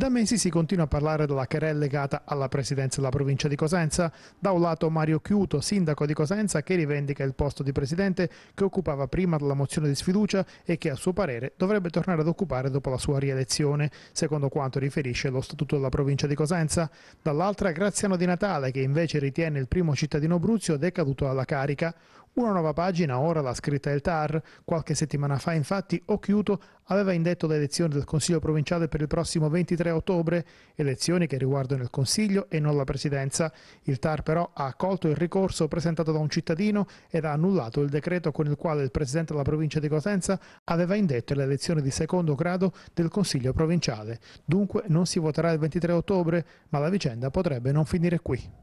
Da mesi si continua a parlare della querella legata alla presidenza della provincia di Cosenza. Da un lato Mario Chiuto, sindaco di Cosenza, che rivendica il posto di presidente che occupava prima della mozione di sfiducia e che a suo parere dovrebbe tornare ad occupare dopo la sua rielezione, secondo quanto riferisce lo statuto della provincia di Cosenza. Dall'altra Graziano Di Natale, che invece ritiene il primo cittadino bruzio decaduto dalla carica. Una nuova pagina ora l'ha scritta il TAR. Qualche settimana fa, infatti, Occhiuto aveva indetto le elezioni del Consiglio provinciale per il prossimo 23 ottobre, elezioni che riguardano il Consiglio e non la Presidenza. Il TAR però ha accolto il ricorso presentato da un cittadino ed ha annullato il decreto con il quale il Presidente della provincia di Cosenza aveva indetto le elezioni di secondo grado del Consiglio provinciale. Dunque non si voterà il 23 ottobre, ma la vicenda potrebbe non finire qui.